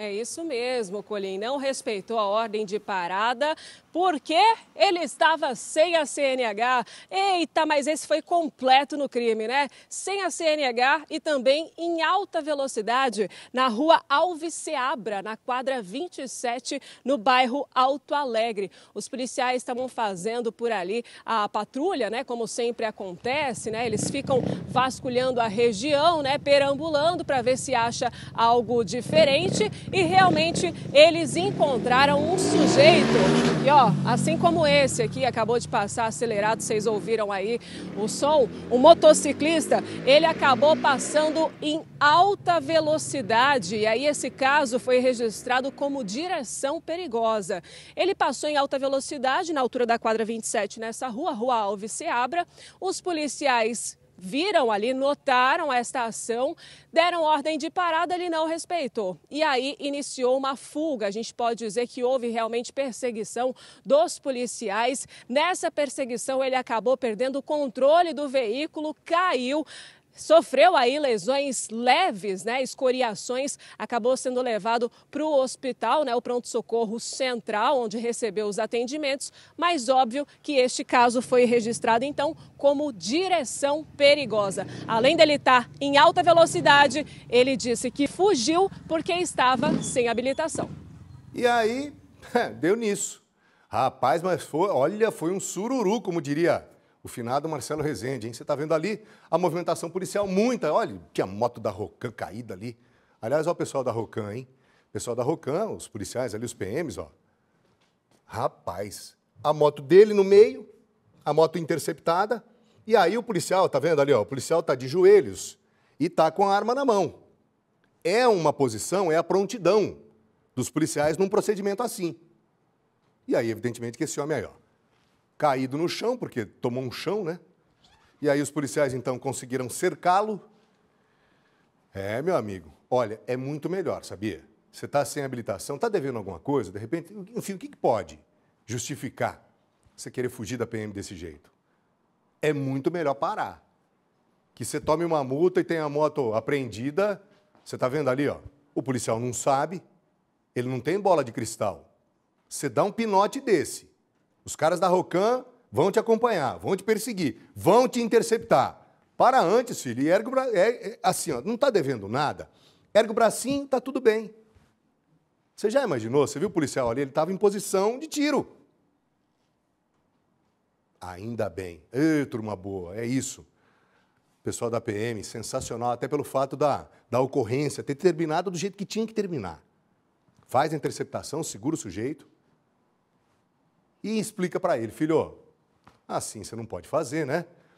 É isso mesmo, Colim. Não respeitou a ordem de parada porque ele estava sem a CNH. Eita, mas esse foi completo no crime, né? Sem a CNH e também em alta velocidade na rua Alves Seabra, na quadra 27, no bairro Alto Alegre. Os policiais estavam fazendo por ali a patrulha, né? Como sempre acontece, né? Eles ficam vasculhando a região, né? Perambulando para ver se acha algo diferente e realmente eles encontraram um sujeito. E ó, assim como esse aqui acabou de passar acelerado, vocês ouviram aí o som, o motociclista, ele acabou passando em alta velocidade. E aí esse caso foi registrado como direção perigosa. Ele passou em alta velocidade na altura da quadra 27 nessa rua, Rua Alves Seabra. Os policiais viram ali, notaram esta ação, deram ordem de parada, ele não respeitou. E aí iniciou uma fuga. A gente pode dizer que houve realmente perseguição dos policiais. Nessa perseguição, ele acabou perdendo o controle do veículo, caiu sofreu aí lesões leves, né, escoriações, acabou sendo levado para o hospital, né, o pronto-socorro central, onde recebeu os atendimentos, mas óbvio que este caso foi registrado então como direção perigosa. Além dele estar tá em alta velocidade, ele disse que fugiu porque estava sem habilitação. E aí, deu nisso. Rapaz, mas foi, olha, foi um sururu, como diria o finado Marcelo Rezende, hein? Você está vendo ali a movimentação policial muita. Olha, tinha moto da Rocan caída ali. Aliás, olha o pessoal da Rocan, hein? O pessoal da Rocan, os policiais ali, os PMs, ó. Rapaz, a moto dele no meio, a moto interceptada, e aí o policial, tá vendo ali, ó, o policial tá de joelhos e tá com a arma na mão. É uma posição, é a prontidão dos policiais num procedimento assim. E aí, evidentemente, que esse homem aí, ó, caído no chão, porque tomou um chão, né? E aí os policiais então conseguiram cercá-lo. É, meu amigo, olha, é muito melhor, sabia? Você está sem habilitação, está devendo alguma coisa, de repente, enfim, o que, que pode justificar você querer fugir da PM desse jeito? É muito melhor parar. Que você tome uma multa e tenha a moto apreendida. Você está vendo ali, ó? O policial não sabe, ele não tem bola de cristal. Você dá um pinote desse, os caras da Rocan vão te acompanhar, vão te perseguir, vão te interceptar. Para antes, filho, e erga o bra... É, é, assim, ó, não está devendo nada. Ergue o bracinho, está tudo bem. Você já imaginou? Você viu o policial ali? Ele estava em posição de tiro. Ainda bem. Ei, turma boa, é isso. Pessoal da PM, sensacional, até pelo fato da, da ocorrência ter terminado do jeito que tinha que terminar. Faz a interceptação, segura o sujeito, e explica para ele, filho, assim você não pode fazer, né?